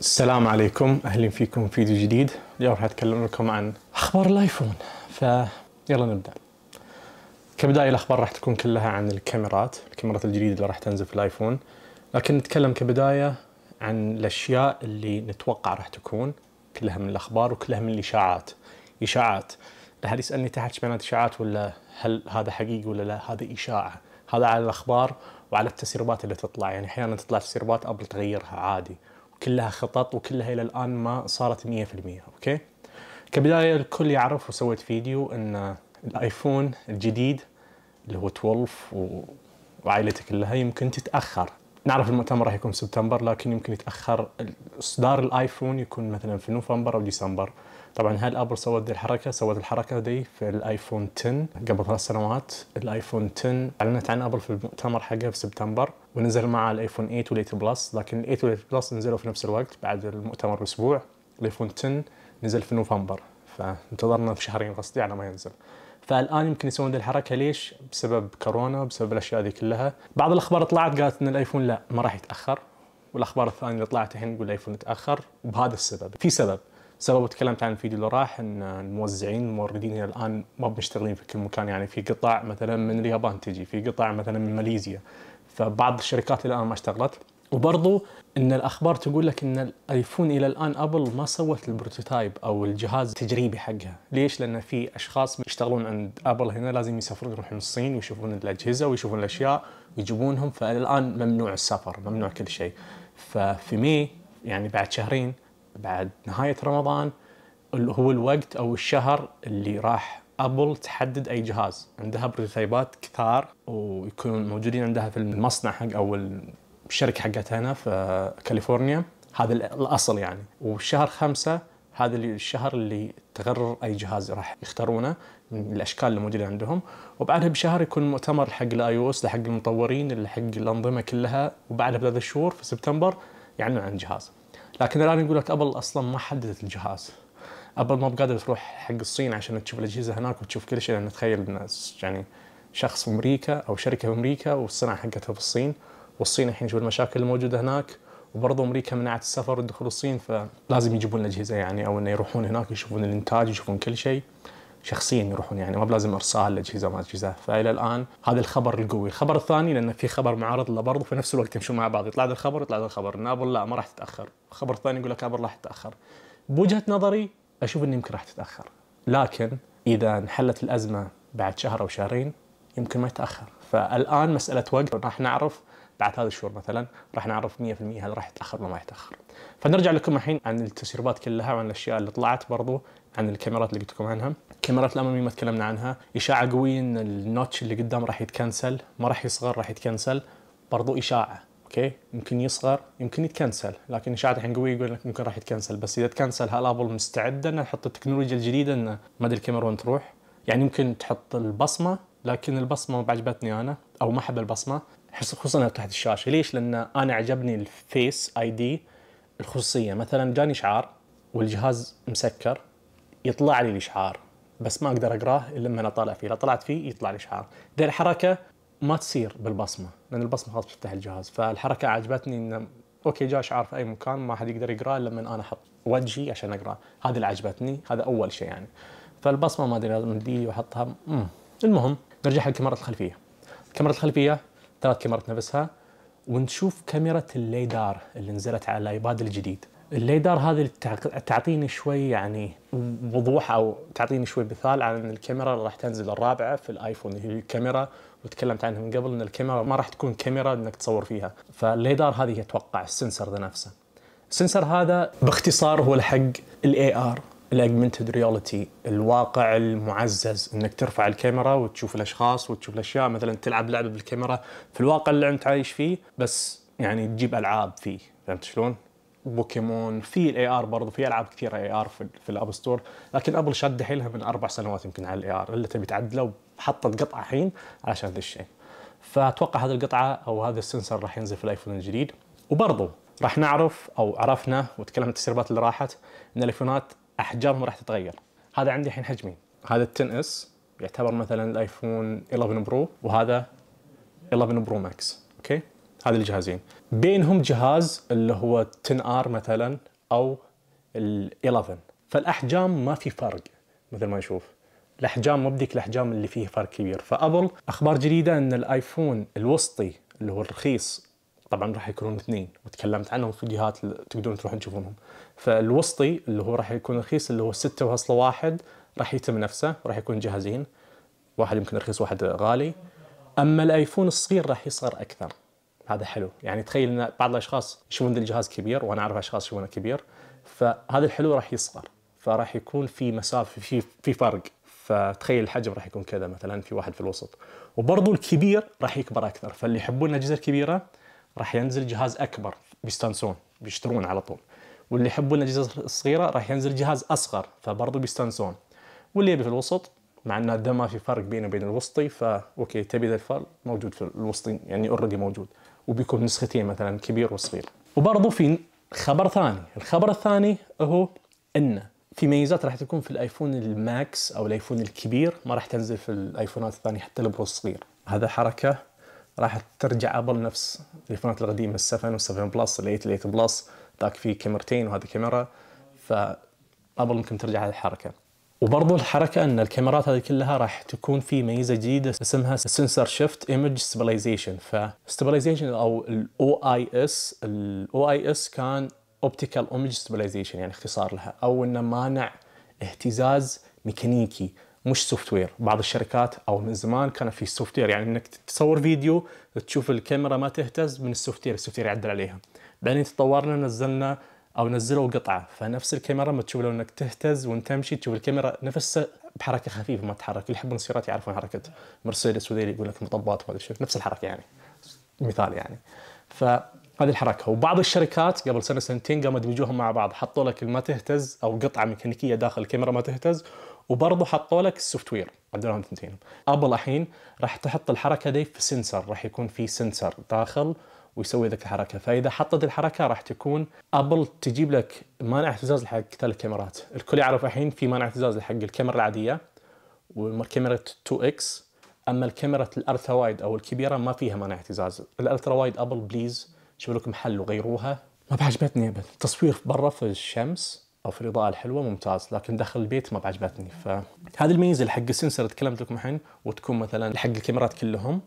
السلام عليكم اهلا فيكم في فيديو جديد اليوم راح اتكلم لكم عن اخبار الايفون يلا نبدا كبدايه الاخبار راح تكون كلها عن الكاميرات الكاميرات الجديده اللي راح تنزل في الايفون لكن نتكلم كبدايه عن الاشياء اللي نتوقع راح تكون كلها من الاخبار وكلها من الاشاعات اشاعات احد يسالني تحت بيانات اشاعات ولا هل هذا حقيقي ولا لا هذا اشاعه هذا على الاخبار وعلى التسريبات اللي تطلع يعني احيانا تطلع تسريبات ابل تغيرها عادي كلها خطط وكلها الى الان ما صارت 100% اوكي كبدايه الكل يعرف وسويت فيديو ان الايفون الجديد اللي هو 12 و... وعائلته كلها يمكن تتاخر نعرف المؤتمر راح يكون سبتمبر لكن يمكن يتاخر اصدار الايفون يكون مثلا في نوفمبر او ديسمبر طبعا ابل سوت دي الحركه سوت الحركه دي في الايفون 10 قبل ثلاث سنوات الايفون 10 اعلنت عن ابل في المؤتمر حقها في سبتمبر ونزل مع الايفون 8 و8 بلس لكن ال8 و8 بلس نزلوا في نفس الوقت بعد المؤتمر باسبوع الايفون 10 نزل في نوفمبر فانتظرنا في شهرين قصدي يعني على ما ينزل فالان يمكن يسوون ذي الحركه ليش؟ بسبب كورونا بسبب الاشياء ذي كلها، بعض الاخبار طلعت قالت ان الايفون لا ما راح يتاخر والاخبار الثانيه اللي طلعت الحين تقول الايفون تاخر وبهذا السبب، في سبب سبب تكلمت عن الفيديو اللي راح ان الموزعين الموردين الى الان ما بمشتغلين في كل مكان يعني في قطاع مثلا من اليابان تجي في قطاع مثلا من ماليزيا فبعض الشركات الى الان ما اشتغلت وبرضو ان الاخبار تقول لك ان الايفون الى الان ابل ما سوت البروتوتايب او الجهاز التجريبي حقها، ليش؟ لان في اشخاص يشتغلون عند ابل هنا لازم يسافرون يروحون الصين ويشوفون الاجهزه ويشوفون الاشياء ويجيبونهم فالان ممنوع السفر، ممنوع كل شيء. ففي مي يعني بعد شهرين بعد نهايه رمضان هو الوقت او الشهر اللي راح ابل تحدد اي جهاز عندها بروتوتايبات كثار ويكونون موجودين عندها في المصنع حق او الشركه حقتها هنا في كاليفورنيا هذا الاصل يعني وشهر خمسة هذا الشهر اللي تقرر اي جهاز راح يختارونه من الاشكال اللي موجوده عندهم وبعدها بشهر يكون مؤتمر حق الاي او اس المطورين لحق الانظمه كلها وبعدها بثلاث شهور في سبتمبر يعلنون عن جهاز لكن الان يقول لك ابل اصلا ما حددت الجهاز ابل ما بقادر تروح حق الصين عشان تشوف الاجهزه هناك وتشوف كل شيء لان تخيل الناس يعني شخص في امريكا او شركه في امريكا والصناعه حقتها في الصين والصين الحين شوف المشاكل الموجوده هناك وبرضه امريكا منعت السفر ودخول الصين فلازم يجيبون الاجهزه يعني او انه يروحون هناك يشوفون الانتاج يشوفون كل شيء شخصيا يروحون يعني ما بلازم ارسال لاجهزه ما اجهزه فالى الان هذا الخبر القوي، الخبر الثاني لان في خبر معارض له برضه في نفس الوقت يمشون مع بعض يطلع هذا الخبر يطلع هذا الخبر، نابل لا ما راح تتاخر، الخبر الثاني يقول لك نابل راح تتاخر. بوجهه نظري اشوف ان يمكن راح تتاخر، لكن اذا انحلت الازمه بعد شهر او شهرين يمكن ما يتاخر، فالان مساله وقت راح نعرف بعد هذا الشهور مثلا راح نعرف 100% هل راح يتاخر ولا ما يتاخر. فنرجع لكم الحين عن التسريبات كلها وعن الاشياء اللي طلعت برضو عن الكاميرات اللي قلت لكم عنها الكاميرات الاماميه ما تكلمنا عنها اشاعه قويه ان النوتش اللي قدام راح يتكنسل ما راح يصغر راح يتكنسل برضو اشاعه اوكي يمكن يصغر يمكن يتكنسل لكن اشاعه الحين قويه يقول لك ممكن راح يتكنسل بس اذا تكنسل هل ابل مستعده انها تحط التكنولوجيا الجديده ان ادري الكاميرا وين تروح يعني ممكن تحط البصمه لكن البصمه ما عجبتني انا او ما احب البصمه خصوصا انها تحت الشاشه ليش لان انا عجبني الفيس اي دي الخصوصيه مثلا جاني شعار والجهاز مسكر يطلع لي الاشعار بس ما اقدر اقراه الا لما اطالع فيه، لو طلعت فيه يطلع الاشعار. ذي الحركه ما تصير بالبصمه لان البصمه خلاص بتفتح الجهاز، فالحركه عجبتني انه اوكي جاء اشعار في اي مكان ما حد يقدر يقراه الا لما انا احط وجهي عشان اقراه، هذه اللي عجبتني، هذا اول شيء يعني. فالبصمه ما ادري لازم دي واحطها المهم نرجع للكاميرا الخلفيه. الكاميرا الخلفيه ثلاث كاميرات نفسها ونشوف كاميرا الليدار اللي نزلت على الايباد الجديد. الليدار هذه تعطيني شوي يعني وضوح او تعطيني شوي مثال عن الكاميرا اللي راح تنزل الرابعه في الايفون هي الكاميرا وتكلمت عنها من قبل ان الكاميرا ما راح تكون كاميرا انك تصور فيها فالليدار هذه اتوقع السنسر ذا نفسه السنسر هذا باختصار هو الحق الاي ار الاجمنتد رياليتي الواقع المعزز انك ترفع الكاميرا وتشوف الاشخاص وتشوف الاشياء مثلا تلعب لعبه بالكاميرا في الواقع اللي انت عايش فيه بس يعني تجيب العاب فيه فهمت شلون؟ بوكيمون في الاي ار برضه في العاب كثيره اي ار في, في الاب ستور لكن ابل شد حيلها من اربع سنوات يمكن على الاي ار اللي تبي تعدله وحطت قطعه الحين علشان ذا الشيء فاتوقع هذه القطعه او هذا السنسر راح ينزل في الايفون الجديد وبرضه راح نعرف او عرفنا وتكلمنا التسريبات اللي راحت ان الايفونات احجامهم راح تتغير هذا عندي الحين حجمين هذا ال 10 اس يعتبر مثلا الايفون 11 برو وهذا 11 برو ماكس اوكي هذه الجهازين بينهم جهاز اللي هو 10 ار مثلا او ال 11 فالاحجام ما في فرق مثل ما نشوف الاحجام مو بديك الاحجام اللي فيه فرق كبير فابل اخبار جديده ان الايفون الوسطي اللي هو الرخيص طبعا راح يكونون اثنين وتكلمت عنهم في فيديوهات تقدرون تروحون تشوفونهم فالوسطي اللي هو راح يكون رخيص اللي هو 6.1 راح يتم نفسه وراح يكون جهازين واحد يمكن رخيص واحد غالي اما الايفون الصغير راح يصغر اكثر هذا حلو يعني تخيل ان بعض الاشخاص يشوفون الجهاز كبير وانا اعرف اشخاص يشوفونه كبير فهذا الحلو راح يصغر فراح يكون في مسافه في في فرق فتخيل الحجم راح يكون كذا مثلا في واحد في الوسط وبرضه الكبير راح يكبر اكثر فاللي يحبون الاجهزه الكبيره راح ينزل جهاز اكبر بيستانسون بيشترون على طول واللي يحبون الاجهزه الصغيره راح ينزل جهاز اصغر فبرضه بيستانسون واللي يبي في الوسط مع ان ده ما في فرق بينه وبين الوسطي فاوكي تبي ذا الفرق موجود في الوسطي يعني اوريدي موجود وبيكون نسختين مثلا كبير وصغير وبرضه في خبر ثاني الخبر الثاني هو ان في ميزات راح تكون في الايفون الماكس او الايفون الكبير ما راح تنزل في الايفونات الثانيه حتى البرو الصغير هذا حركه راح ترجع ابل نفس الايفونات القديمه ال7 وال7 بلس ال8 ال8 بلس ذاك في كاميرتين وهذا كاميرا فابل ممكن ترجع هذه الحركه وبرضو الحركة أن الكاميرات هذه كلها راح تكون في ميزة جديدة اسمها سنسر شيفت ايمج ستابلايزيشن فستابلايزيشن أو الاو اي اس الاو اي اس كان اوبتيكال Image Stabilization يعني اختصار لها او انه مانع اهتزاز ميكانيكي مش سوفت وير بعض الشركات او من زمان كان في سوفت وير يعني انك تصور فيديو تشوف الكاميرا ما تهتز من السوفت وير السوفت وير يعدل عليها بعدين تطورنا نزلنا او نزلوا قطعه فنفس الكاميرا ما تشوف لو انك تهتز وانت تمشي تشوف الكاميرا نفسها بحركه خفيفه ما تتحرك اللي يحبون السيارات يعرفون حركه مرسيدس وذي يقول لك مطبات وهذا الشيء نفس الحركه يعني مثال يعني فهذه الحركه وبعض الشركات قبل سنه سنتين قاموا يدمجوهم مع بعض حطوا لك ما تهتز او قطعه ميكانيكيه داخل الكاميرا ما تهتز وبرضه حطوا لك السوفت وير عندهم ثنتين ابل الحين راح تحط الحركه دي في سنسر راح يكون في سنسر داخل ويسوي ذيك الحركه فاذا حطت الحركه راح تكون ابل تجيب لك مانع اهتزاز حق ثلاث كاميرات الكل يعرف الحين في مانع اهتزاز حق الكاميرا العاديه والكاميرا 2 اكس اما الكاميرا الالترا وايد او الكبيره ما فيها مانع اهتزاز الالترا وايد ابل بليز شوفوا لكم حل وغيروها ما بعجبتني ابد التصوير برا في الشمس او في الاضاءه الحلوه ممتاز لكن داخل البيت ما بعجبتني فهذه الميزه حق السنسر تكلمت لكم الحين وتكون مثلا حق الكاميرات كلهم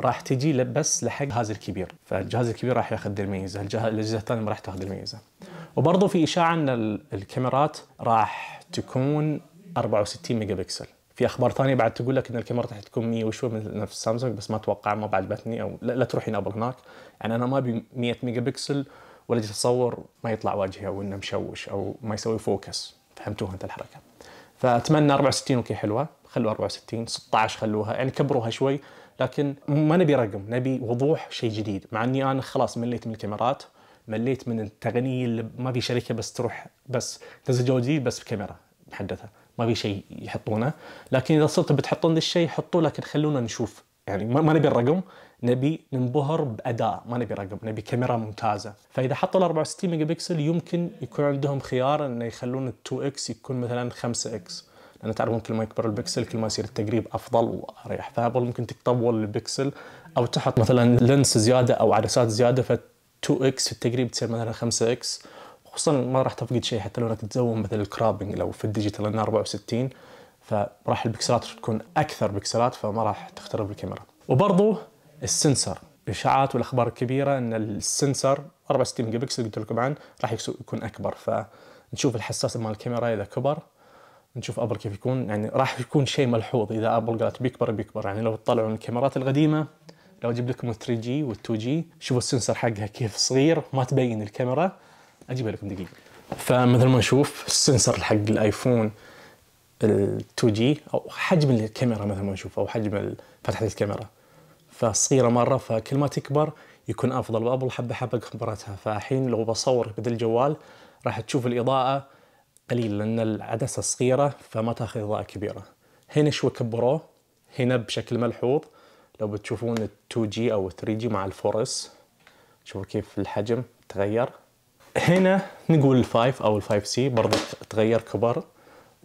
راح تجي بس لحق الجهاز الكبير فالجهاز الكبير راح ياخذ الميزه الاجهزه الثانيه ما راح تاخذ الميزه وبرضه في اشاعه ان الكاميرات راح تكون 64 ميجا بكسل في اخبار ثانيه بعد تقول لك ان الكاميرا راح تكون 100 وشوي مثل نفس سامسونج بس ما اتوقع ما بعد بثني او لا, لا تروحين ابل هناك يعني انا ما ابي 100 ميجا بكسل ولا تصور ما يطلع وجهي او انه مشوش او ما يسوي فوكس فهمتوها انت الحركه فاتمنى 64 اوكي حلوه خلوا 64 16 خلوها يعني كبروها شوي لكن ما نبي رقم نبي وضوح شيء جديد مع اني انا خلاص مليت من الكاميرات مليت من التقنيه اللي ما في شركه بس تروح بس تنزل جو جديد بس بكاميرا محدثه ما في شيء يحطونه لكن اذا صرت بتحطون ذا الشيء حطوه لكن خلونا نشوف يعني ما نبي الرقم نبي ننبهر باداء ما نبي رقم نبي كاميرا ممتازه فاذا حطوا ال 64 ميجا بكسل يمكن يكون عندهم خيار انه يخلون ال 2 اكس يكون مثلا 5 اكس لأن تعرفون كل ما يكبر البكسل كل ما يصير التقريب أفضل وأريح فأبل ممكن تطول البكسل أو تحط مثلا لينس زيادة أو عدسات زيادة ف 2 اكس في التقريب تصير مثلا 5 اكس خصوصا ما راح تفقد شيء حتى لو انك تزوم مثل الكرابنج لو في الديجيتال انه 64 فراح البكسلات تكون اكثر بكسلات فما راح تخترب الكاميرا وبرضو السنسر الاشاعات والاخبار الكبيره ان السنسر 64 ميجا بكسل قلت لكم عنه راح يكون اكبر فنشوف الحساسه مال الكاميرا اذا كبر نشوف ابل كيف يكون يعني راح يكون شيء ملحوظ اذا ابل قالت بيكبر بيكبر يعني لو تطلعوا الكاميرات القديمه لو اجيب لكم ال 3 جي وال 2 جي شوفوا السنسر حقها كيف صغير ما تبين الكاميرا اجيبها لكم دقيقه فمثل ما نشوف السنسر حق الايفون ال 2 جي او حجم الكاميرا مثل ما نشوف او حجم فتحه الكاميرا فصغيره مره فكل ما تكبر يكون افضل وابل حبه حبه كبرتها فالحين لو بصور بدل الجوال راح تشوف الاضاءه قليل لأن العدسة صغيرة فما تاخذ إضاءة كبيرة هنا شوي كبروه هنا بشكل ملحوظ لو بتشوفون ال 2G أو 3G مع الفورس شوفوا كيف الحجم تغير هنا نقول الفايف أو الفايف سي برضه تغير كبر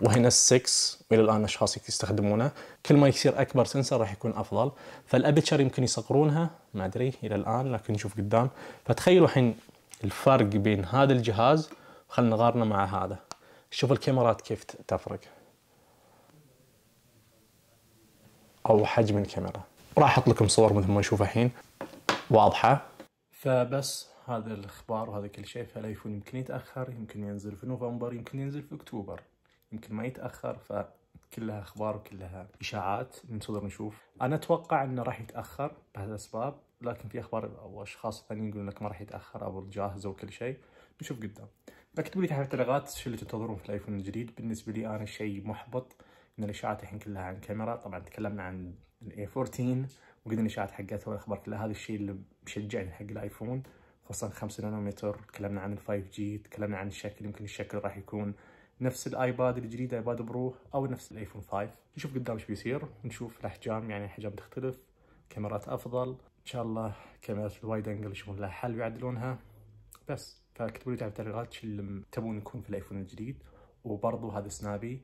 وهنا ال 6 إلى الآن أشخاص يستخدمونه كل ما يصير أكبر سنسر راح يكون أفضل فالأبتشر يمكن يصغرونها ما أدري إلى الآن لكن نشوف قدام فتخيلوا الحين الفرق بين هذا الجهاز خلينا نقارنه مع هذا شوف الكاميرات كيف تفرق او حجم الكاميرا راح احط لكم صور مثل ما نشوف الحين واضحه فبس هذا الاخبار وهذا كل شيء فالايفون يمكن يتاخر يمكن ينزل في نوفمبر يمكن ينزل في اكتوبر يمكن ما يتاخر فكلها اخبار وكلها اشاعات ننتظر نشوف انا اتوقع انه راح يتاخر بهذه الاسباب لكن في اخبار او اشخاص ثانيين يقولون لك ما راح يتاخر ابل جاهزه وكل شيء نشوف قدام اكتبوا لي تحت التعليقات شو اللي تنتظرون في الايفون الجديد بالنسبه لي انا شيء محبط ان الاشاعات الحين كلها عن كاميرا طبعا تكلمنا عن الاي 14 وقلنا الاشاعات حقتها والاخبار كلها هذا الشيء اللي مشجعني حق الايفون خصوصا 5 نانومتر تكلمنا عن ال 5 جي تكلمنا عن الشكل يمكن الشكل راح يكون نفس الايباد الجديد ايباد برو او نفس الايفون 5 نشوف قدام ايش بيصير نشوف الاحجام يعني الاحجام تختلف كاميرات افضل ان شاء الله كاميرات الوايد انجل يشوفون لها حل ويعدلونها بس فاكتبوا لي شو اللي تبون يكون في الايفون الجديد وبرضو هذا سنابي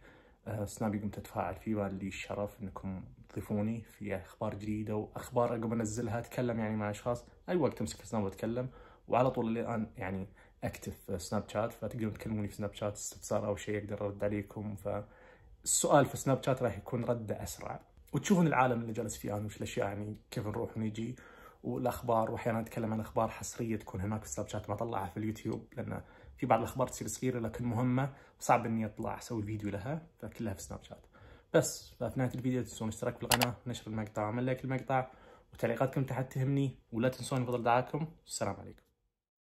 آه، سنابي قمت اتفاعل فيه وقال لي الشرف انكم تضيفوني في اخبار جديده واخبار اقوم انزلها اتكلم يعني مع اشخاص اي وقت امسك سناب واتكلم وعلى طول الان يعني اكتف آه، سناب شات فتقدرون تكلموني في سناب شات استفسار او شيء اقدر ارد عليكم فالسؤال في سناب شات راح يكون رده اسرع وتشوفون العالم اللي جالس فيه انا وش الاشياء يعني كيف نروح ونجي والاخبار واحيانا اتكلم عن اخبار حصريه تكون هناك في سناب شات ما اطلعها في اليوتيوب لان في بعض الاخبار تصير صغيره لكن مهمه وصعب اني اطلع اسوي فيديو لها فكلها في سناب شات بس في نهايه الفيديو تنسون الاشتراك في القناه نشر المقطع وعمل لايك المقطع وتعليقاتكم تحت تهمني ولا تنسون بفضل دعاكم والسلام عليكم